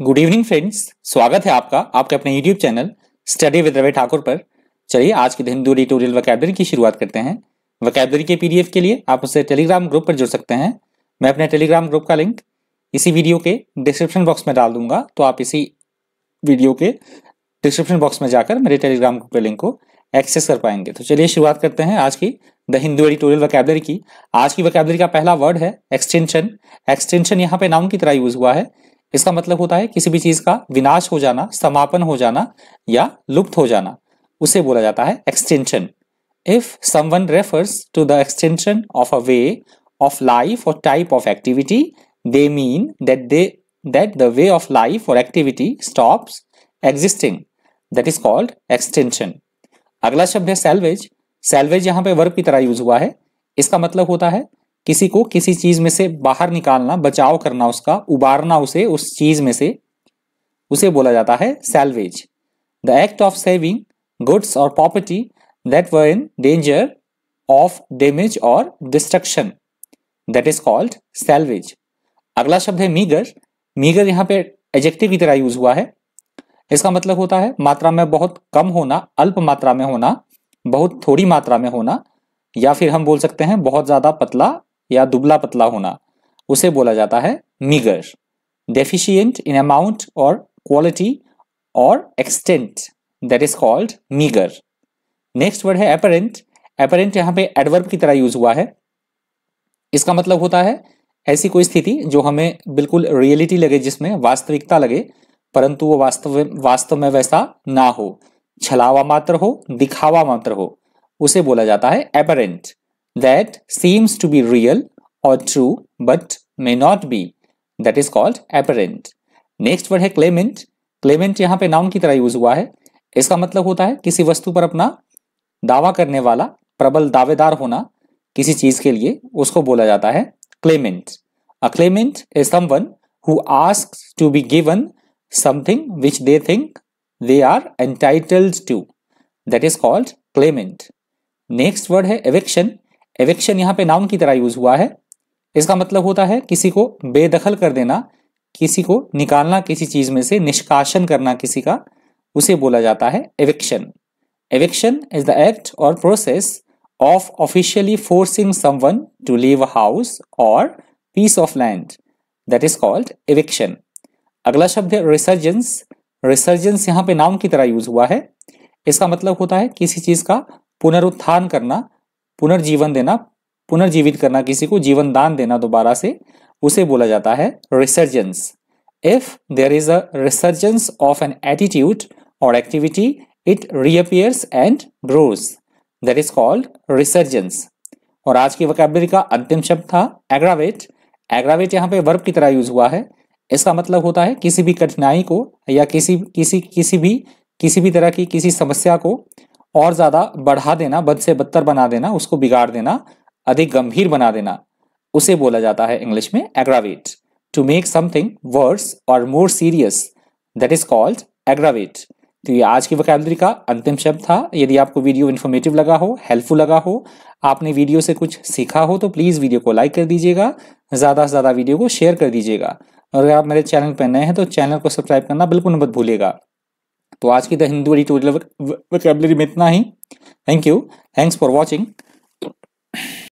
Good evening friends स्वागत है आपका आपके अपने YouTube channel study with Ravi Thakur पर चलिए आज के हिंदू रिटोरियल वैकेबलरी की शुरुआत करते हैं वकैबरी के पीडीएफ के लिए आप उसे टेलीग्राम ग्रुप पर जुड़ सकते हैं मैं अपने टेलीग्राम ग्रुप का लिंक इसी वीडियो के डिस्क्रिप्शन बॉक्स में डाल दूंगा तो आप इसी वीडियो के डिस्क्रिप्शन बॉक्स में जाकर मेरे टेलीग्राम ग्रुप के लिंक को एक्सेस कर पाएंगे तो चलिए शुरुआत करते हैं आज की द हिंदू एडिटोरियल वैकेबलरी की आज की वैकेबलरी का पहला वर्ड है एक्सटेंशन एक्सटेंशन यहाँ पे नाउन की तरह यूज हुआ है इसका मतलब होता है किसी भी चीज का विनाश हो जाना समापन हो जाना या लुप्त हो जाना उसे बोला जाता है extinction if someone refers to the extinction of a way of life or type of activity they mean that they that the way of life or activity stop existing that is called extinction अगला शब्द है salvage salvage यहाँ पे verb की तरह use हुआ है इसका मतलब होता है किसी को किसी चीज में से बाहर निकालना बचाव करना उसका उबारना उसे उस चीज में से उसे बोला जाता है salvage the act of saving goods or property that were in danger of damage or destruction that is called salvage अगला शब्द है मीगर मीगर यहाँ पे एजेक्टिव की तरह यूज हुआ है इसका मतलब होता है मात्रा में बहुत कम होना अल्प मात्रा में होना बहुत थोड़ी मात्रा में होना या फिर हम बोल सकते हैं बहुत ज्यादा पतला या दुबला पतला होना उसे बोला जाता है meagre deficient in amount or quality or extent that is called meagre next word है अपरेंट अपरेंट यहाँ पे एडवर्ब की तरह यूज हुआ है इसका मतलब होता है ऐसी कोई स्थिति जो हमें बिल्कुल रियलिटी लगे जिसमें वास्तविकता लगे परंतु वो वास्तव वास्तव में वैसा ना हो छलावा मात्र हो दिखावा मात्र हो उसे बोला जाता है apparent that seems to be real or true but may not be. That is called apparent. next word hai claimant claimant yahan pe noun ki tarah use hua hai iska matlab hota hai kisi vastu par apna दावा karne wala prabal davedar hona kisi cheez ke liye usko bola jata hai claimant a claimant is someone who asks to be given something which they think they are entitled to. That is called claimant. Next word hai eviction. Eviction यहाँ पे noun की तरह use हुआ है इसका मतलब होता है किसी को बेदखल कर देना किसी को निकालना किसी चीज में से निष्कासन करना किसी का उसे बोला जाता है eviction eviction is the act or process of officially forcing someone to leave a house or piece of land that is called eviction अगला शब्द है रिसर्जेंस रिसर्जेंस यहाँ पे नाउन की तरह यूज हुआ है इसका मतलब होता है किसी चीज का पुनरुत्थान करना पुनर्जीवन देना पुनर्जीवित करना किसी को जीवन दान देना दोबारा से उसे बोला जाता है resurgence if there is a resurgence of an attitude or activity it reappears and grows that is called resurgence और आज की वकाबलरी का अंतिम शब्द था एग्रावेट एग्रावेट यहाँ पे वर्ब की तरह यूज हुआ है इसका मतलब होता है किसी भी कठिनाई को या किसी किसी किसी भी किसी भी तरह की किसी समस्या को और ज़्यादा बढ़ा देना बद से बदतर बना देना उसको बिगाड़ देना अधिक गंभीर बना देना उसे बोला जाता है इंग्लिश में aggravate to make something worse or more serious that is called aggravate तो ये आज की वकैबलरी का अंतिम शब्द था यदि आपको वीडियो इन्फॉर्मेटिव लगा हो हेल्पफुल लगा हो आपने वीडियो से कुछ सीखा हो तो प्लीज़ वीडियो को लाइक कर दीजिएगा ज़्यादा से ज़्यादा वीडियो को शेयर कर दीजिएगा और अगर आप मेरे चैनल पर नए हैं तो चैनल को सब्सक्राइब करना बिल्कुल मत भूलेगा तो आज की द हिंदू एडिटोरियल वोकेबलरी में इतना ही thank you thanks for watching